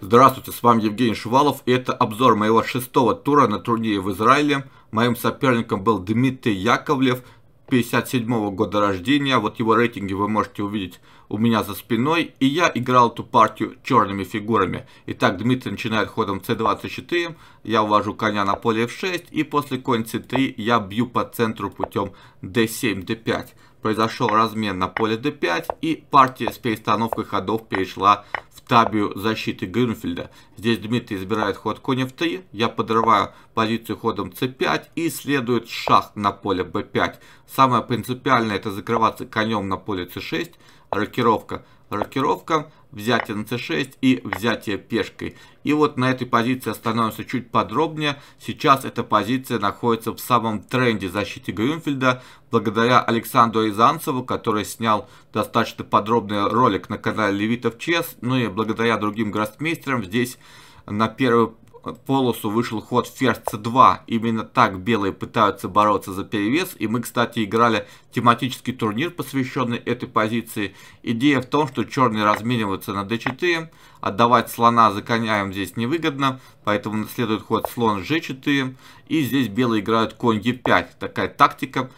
Здравствуйте, с вами Евгений Шувалов и это обзор моего шестого тура на турнире в Израиле. Моим соперником был Дмитрий Яковлев, 57 -го года рождения. Вот его рейтинги вы можете увидеть у меня за спиной. И я играл эту партию черными фигурами. Итак, Дмитрий начинает ходом c24. Я ввожу коня на поле f6. И после конь c3 я бью по центру путем d7, d5. Произошел размен на поле d5. И партия с перестановкой ходов перешла табию защиты Гринфельда. Здесь Дмитрий избирает ход конь f3. Я подрываю позицию ходом c5 и следует шах на поле b5. Самое принципиальное это закрываться конем на поле c6. Рокировка Рокировка, взятие на c6 и взятие пешкой. И вот на этой позиции остановимся чуть подробнее. Сейчас эта позиция находится в самом тренде защиты Грюнфельда, благодаря Александру Изанцеву, который снял достаточно подробный ролик на канале Левитов Чес, ну и благодаря другим гроссмейстерам здесь на первый полосу вышел ход ферзь c2. Именно так белые пытаются бороться за перевес. И мы, кстати, играли тематический турнир, посвященный этой позиции. Идея в том, что черные размениваются на d4. Отдавать слона за коня здесь невыгодно. Поэтому следует ход слон g4. И здесь белые играют конь e5. Такая тактика.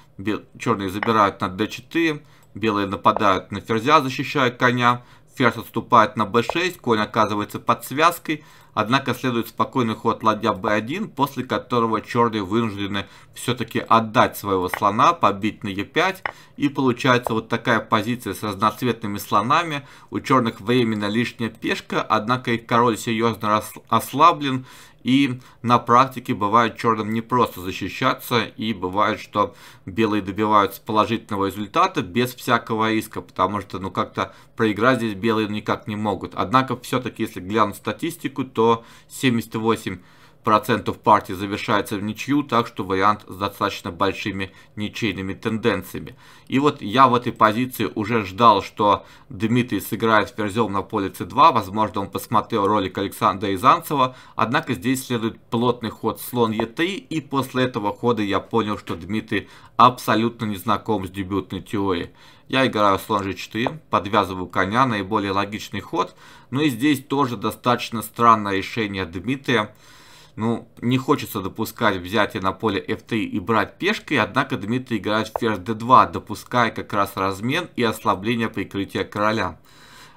Черные забирают на d4. Белые нападают на ферзя, защищая коня. Ферзь отступает на b6. Конь оказывается под связкой. Однако следует спокойный ход ладья b1, после которого черные вынуждены все-таки отдать своего слона, побить на e5. И получается вот такая позиция с разноцветными слонами. У черных временно лишняя пешка, однако их король серьезно ослаблен. И на практике бывает черным не просто защищаться, и бывает, что белые добиваются положительного результата без всякого риска, потому что ну как-то проиграть здесь белые никак не могут. Однако все-таки, если глянуть статистику, то 178 процентов партии завершается в ничью, так что вариант с достаточно большими ничейными тенденциями. И вот я в этой позиции уже ждал, что Дмитрий сыграет ферзем на поле c2, возможно он посмотрел ролик Александра Изанцева, однако здесь следует плотный ход слон e3, и после этого хода я понял, что Дмитрий абсолютно не знаком с дебютной теорией. Я играю слон g4, подвязываю коня, наиболее логичный ход, но ну и здесь тоже достаточно странное решение Дмитрия, ну, не хочется допускать взятие на поле f3 и брать пешкой, однако Дмитрий играет ферзь d2, допуская как раз размен и ослабление прикрытия короля.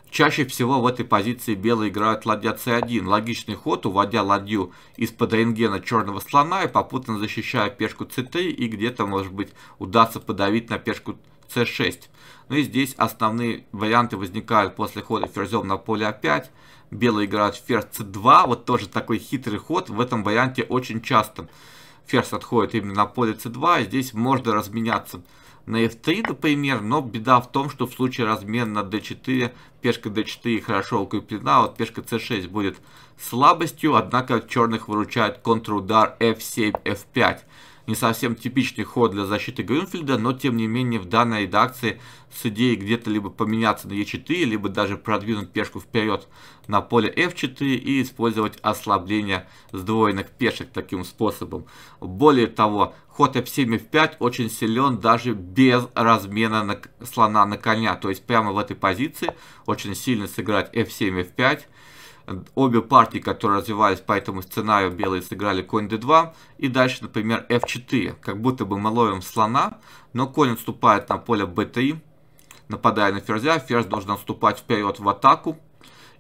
Чаще всего в этой позиции белые играют ладья c1, логичный ход, уводя ладью из-под рентгена черного слона и попутно защищая пешку c3 и где-то, может быть, удастся подавить на пешку c c6. Ну и здесь основные варианты возникают после хода ферзем на поле а5. Белый играет ферзь c2, вот тоже такой хитрый ход, в этом варианте очень часто. Ферзь отходит именно на поле c2, здесь можно разменяться на f3, например, но беда в том, что в случае размен на d4, пешка d4 хорошо укреплена, а вот пешка c6 будет слабостью, однако черных выручает контрудар f7, f5 не совсем типичный ход для защиты Грюнфельда, но тем не менее в данной редакции с идеей где-то либо поменяться на Е4, либо даже продвинуть пешку вперед на поле F4 и использовать ослабление сдвоенных пешек таким способом. Более того, ход F7 F5 очень силен даже без размена на слона на коня, то есть прямо в этой позиции очень сильно сыграть F7 F5 обе партии, которые развивались по этому сценарию, белые сыграли конь d2, и дальше, например, f4, как будто бы мы ловим слона, но конь отступает на поле b3, нападая на ферзя, ферзь должен отступать вперед в атаку,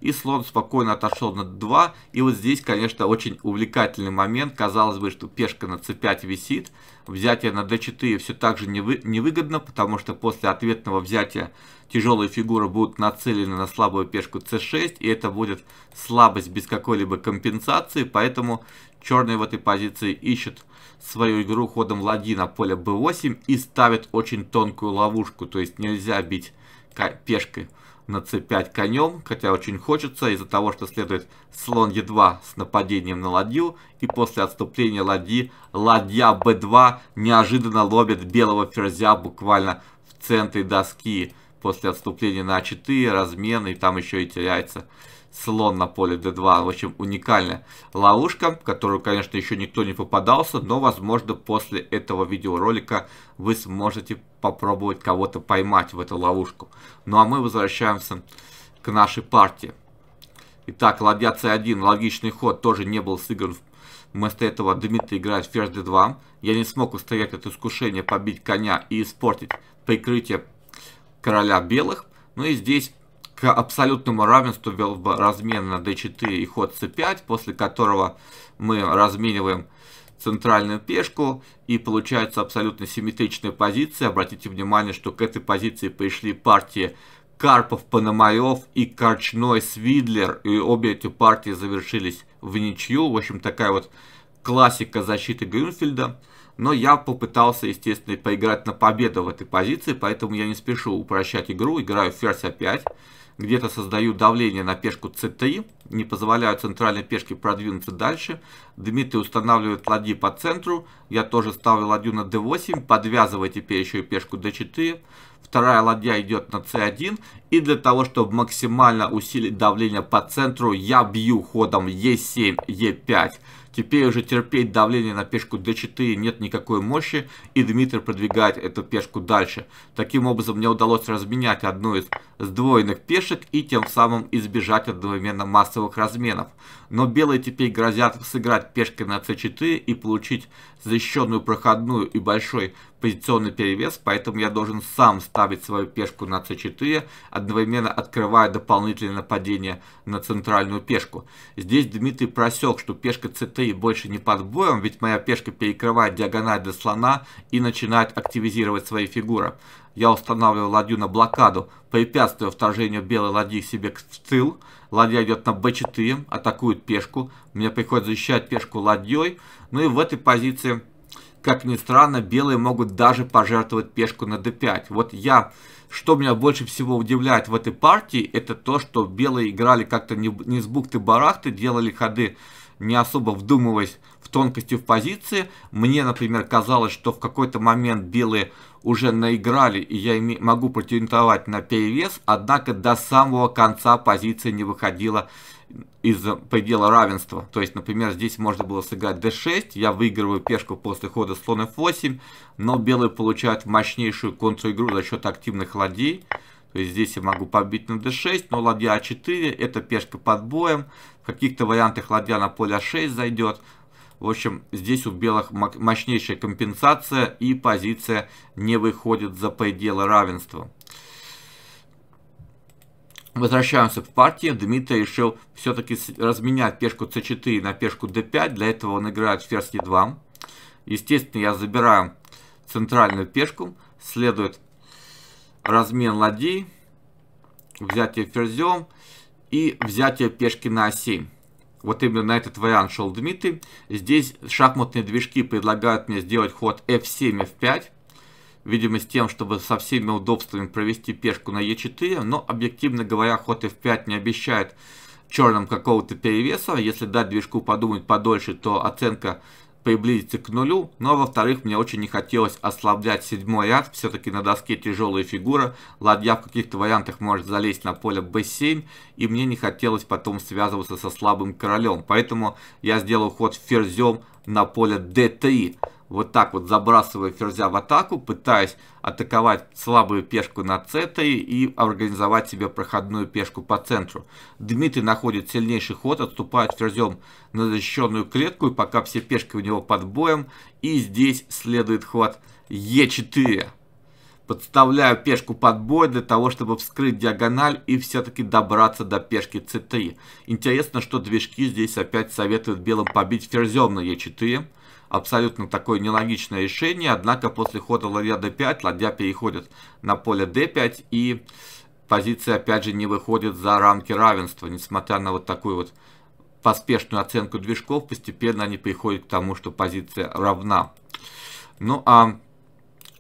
и слон спокойно отошел на 2. И вот здесь, конечно, очень увлекательный момент. Казалось бы, что пешка на c5 висит. Взятие на d4 все так же невы невыгодно, потому что после ответного взятия тяжелые фигуры будут нацелены на слабую пешку c6. И это будет слабость без какой-либо компенсации. Поэтому черные в этой позиции ищут свою игру ходом ладьи на поле b8 и ставят очень тонкую ловушку. То есть нельзя бить пешкой на c5 конем, хотя очень хочется, из-за того, что следует слон e2 с нападением на ладью, и после отступления ладьи, ладья b2 неожиданно ловит белого ферзя буквально в центре доски, после отступления на a4, а размен, и там еще и теряется слон на поле d2. В общем, уникальная ловушка, в которую, конечно, еще никто не попадался, но, возможно, после этого видеоролика вы сможете попробовать кого-то поймать в эту ловушку. Ну а мы возвращаемся к нашей партии. Итак, ладья c1, логичный ход, тоже не был сыгран. Вместо этого Дмитрий играет ферзь d2. Я не смог устоять от искушения побить коня и испортить прикрытие короля белых. Ну и здесь абсолютному равенству вел бы размен на d4 и ход c5, после которого мы размениваем центральную пешку и получается абсолютно симметричная позиция. Обратите внимание, что к этой позиции пришли партии Карпов, Пономарев и Корчной Свидлер. И обе эти партии завершились в ничью. В общем, такая вот классика защиты Грюнфельда. Но я попытался, естественно, поиграть на победу в этой позиции, поэтому я не спешу упрощать игру. Играю ферзь опять где-то создают давление на пешку c3, не позволяют центральной пешке продвинуться дальше. Дмитрий устанавливает ладьи по центру, я тоже ставлю ладью на d8, подвязывая теперь еще и пешку d4. Вторая ладья идет на c1, и для того, чтобы максимально усилить давление по центру, я бью ходом e7, e5, Теперь уже терпеть давление на пешку d4 нет никакой мощи, и Дмитрий продвигает эту пешку дальше. Таким образом, мне удалось разменять одну из сдвоенных пешек и тем самым избежать одновременно массовых разменов но белые теперь грозят сыграть пешкой на c4 и получить защищенную проходную и большой позиционный перевес, поэтому я должен сам ставить свою пешку на c4, одновременно открывая дополнительное нападение на центральную пешку. Здесь Дмитрий просек, что пешка c3 больше не под боем, ведь моя пешка перекрывает диагональ до слона и начинает активизировать свои фигуры я устанавливаю ладью на блокаду, препятствуя вторжению белой ладьи себе к тыл. Ладья идет на b4, атакует пешку. Мне приходится защищать пешку ладьей. Ну и в этой позиции, как ни странно, белые могут даже пожертвовать пешку на d5. Вот я... Что меня больше всего удивляет в этой партии, это то, что белые играли как-то не, не с бухты-барахты, делали ходы не особо вдумываясь тонкостью в позиции. Мне, например, казалось, что в какой-то момент белые уже наиграли, и я могу претендовать на перевес, однако до самого конца позиция не выходила из предела равенства. То есть, например, здесь можно было сыграть d6, я выигрываю пешку после хода слон f8, но белые получают мощнейшую контр-игру за счет активных ладей. То есть здесь я могу побить на d6, но ладья a4, а это пешка под боем. В каких-то вариантах ладья на поле a6 а зайдет. В общем, здесь у белых мощнейшая компенсация и позиция не выходит за пределы равенства. Возвращаемся в партии. Дмитрий решил все-таки разменять пешку c4 на пешку d5. Для этого он играет ферзь e2. Естественно, я забираю центральную пешку. Следует размен ладей, взятие ферзем и взятие пешки на а7. Вот именно на этот вариант шел Дмитрий. Здесь шахматные движки предлагают мне сделать ход f7, f5. Видимо, с тем, чтобы со всеми удобствами провести пешку на e4. Но, объективно говоря, ход f5 не обещает черным какого-то перевеса. Если дать движку подумать подольше, то оценка приблизиться к нулю, но во-вторых, мне очень не хотелось ослаблять седьмой ряд, все-таки на доске тяжелая фигура, ладья в каких-то вариантах может залезть на поле b7, и мне не хотелось потом связываться со слабым королем, поэтому я сделал ход ферзем на поле d3. Вот так вот забрасываю ферзя в атаку, пытаясь атаковать слабую пешку на c3 и организовать себе проходную пешку по центру. Дмитрий находит сильнейший ход, отступает ферзем на защищенную клетку, и пока все пешки у него под боем. И здесь следует ход e4. Подставляю пешку под бой для того, чтобы вскрыть диагональ и все-таки добраться до пешки c3. Интересно, что движки здесь опять советуют белым побить ферзем на e4. Абсолютно такое нелогичное решение, однако после хода ладья d5 ладья переходит на поле d5 и позиция опять же не выходит за рамки равенства, несмотря на вот такую вот поспешную оценку движков, постепенно они приходят к тому, что позиция равна. Ну а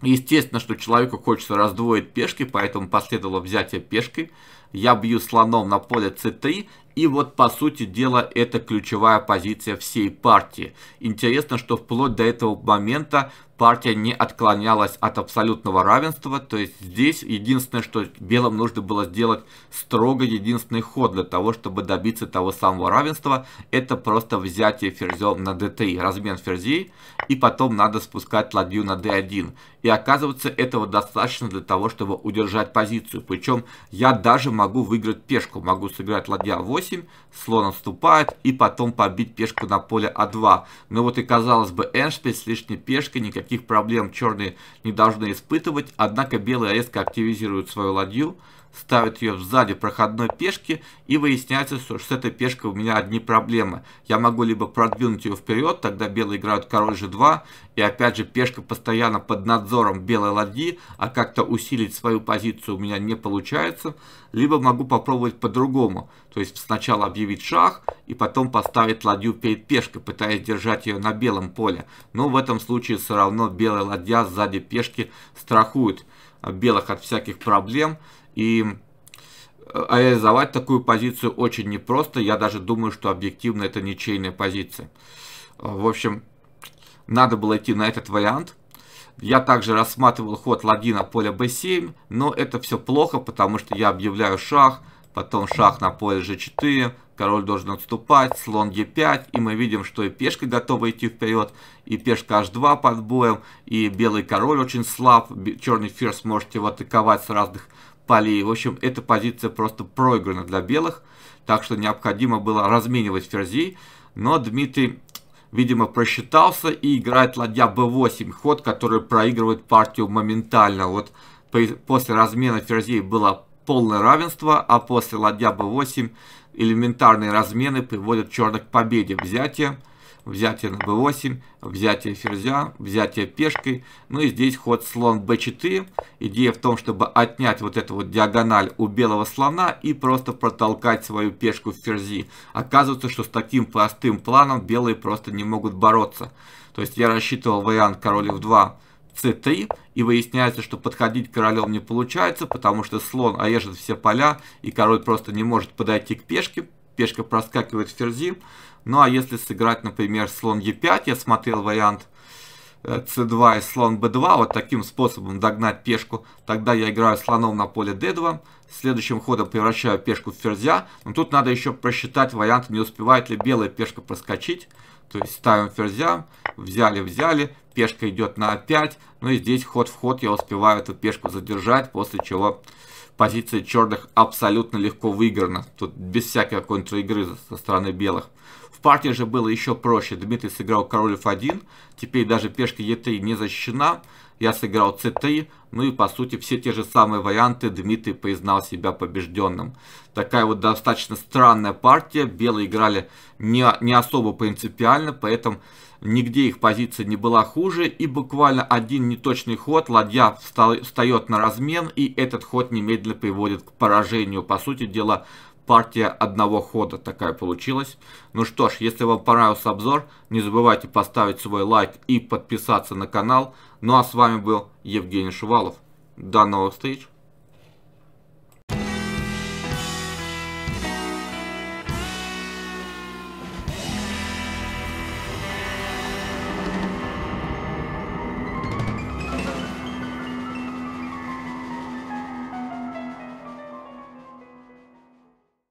Естественно, что человеку хочется раздвоить пешки, поэтому последовало взятие пешки. Я бью слоном на поле c3, и вот, по сути дела, это ключевая позиция всей партии. Интересно, что вплоть до этого момента партия не отклонялась от абсолютного равенства, то есть здесь единственное, что белым нужно было сделать строго единственный ход для того, чтобы добиться того самого равенства, это просто взятие ферзем на d3, размен ферзей, и потом надо спускать ладью на d1. И оказывается, этого достаточно для того, чтобы удержать позицию. Причем я даже могу выиграть пешку, могу сыграть ладья 8, слон отступает, и потом побить пешку на поле а2. Но вот и казалось бы, Эншпиль с лишней пешкой никак Таких проблем черные не должны испытывать, однако белые резко активизируют свою ладью, ставят ее сзади проходной пешки, и выясняется, что с этой пешкой у меня одни проблемы. Я могу либо продвинуть ее вперед, тогда белые играют король g2, и опять же пешка постоянно под надзором белой ладьи, а как-то усилить свою позицию у меня не получается, либо могу попробовать по-другому, то есть сначала объявить шах, и потом поставить ладью перед пешкой, пытаясь держать ее на белом поле. Но в этом случае все равно белая ладья сзади пешки страхует белых от всяких проблем, и э, реализовать такую позицию очень непросто. Я даже думаю, что объективно это ничейная позиция. Э, в общем, надо было идти на этот вариант. Я также рассматривал ход ладья на поле b7, но это все плохо, потому что я объявляю шах, потом шах на поле g4, король должен отступать, слон e5, и мы видим, что и пешка готова идти вперед, и пешка h2 под боем, и белый король очень слаб, черный ферзь можете его атаковать с разных полей. В общем, эта позиция просто проиграна для белых, так что необходимо было разменивать ферзей. Но Дмитрий, видимо, просчитался и играет ладья b8, ход, который проигрывает партию моментально. Вот после размена ферзей было полное равенство, а после ладья b8 элементарные размены приводят черных к победе, взятие взятие на b8, взятие ферзя, взятие пешкой. Ну и здесь ход слон b4. Идея в том, чтобы отнять вот эту вот диагональ у белого слона и просто протолкать свою пешку в ферзи. Оказывается, что с таким простым планом белые просто не могут бороться. То есть я рассчитывал вариант король f2, c3, и выясняется, что подходить королем не получается, потому что слон режет все поля, и король просто не может подойти к пешке, пешка проскакивает в ферзи, ну а если сыграть, например, слон e5, я смотрел вариант c2 э, и слон b2, вот таким способом догнать пешку, тогда я играю слоном на поле d2, следующим ходом превращаю пешку в ферзя, но тут надо еще просчитать вариант, не успевает ли белая пешка проскочить, то есть ставим ферзя, взяли-взяли, пешка идет на a5, ну и здесь ход в ход я успеваю эту пешку задержать, после чего позиция черных абсолютно легко выиграна, тут без всякой контр-игры со стороны белых партии же было еще проще. Дмитрий сыграл король f1, теперь даже пешка e3 не защищена. Я сыграл c3, ну и по сути все те же самые варианты Дмитрий признал себя побежденным. Такая вот достаточно странная партия. Белые играли не, не особо принципиально, поэтому нигде их позиция не была хуже. И буквально один неточный ход, ладья встает на размен, и этот ход немедленно приводит к поражению. По сути дела, партия одного хода такая получилась. Ну что ж, если вам понравился обзор, не забывайте поставить свой лайк и подписаться на канал. Ну а с вами был Евгений Шувалов. До новых встреч!